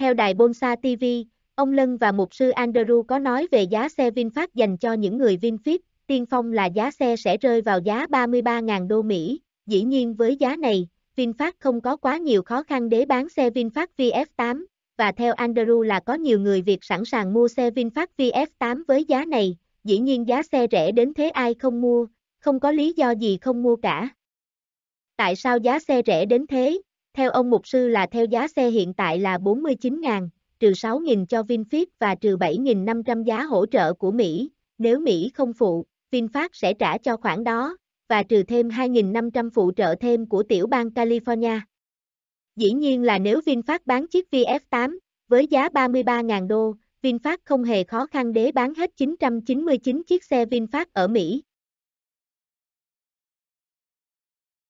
Theo đài Bonsa TV, ông Lân và mục sư Andrew có nói về giá xe VinFast dành cho những người VinFast, tiên phong là giá xe sẽ rơi vào giá 33.000 đô Mỹ. Dĩ nhiên với giá này, VinFast không có quá nhiều khó khăn để bán xe VinFast VF8, và theo Andrew là có nhiều người Việt sẵn sàng mua xe VinFast VF8 với giá này, dĩ nhiên giá xe rẻ đến thế ai không mua, không có lý do gì không mua cả. Tại sao giá xe rẻ đến thế? Theo ông mục sư là theo giá xe hiện tại là 49.000, trừ 6.000 cho VinFast và trừ 7.500 giá hỗ trợ của Mỹ. Nếu Mỹ không phụ, VinFast sẽ trả cho khoản đó, và trừ thêm 2.500 phụ trợ thêm của tiểu bang California. Dĩ nhiên là nếu VinFast bán chiếc VF8, với giá 33.000 đô, VinFast không hề khó khăn để bán hết 999 chiếc xe VinFast ở Mỹ.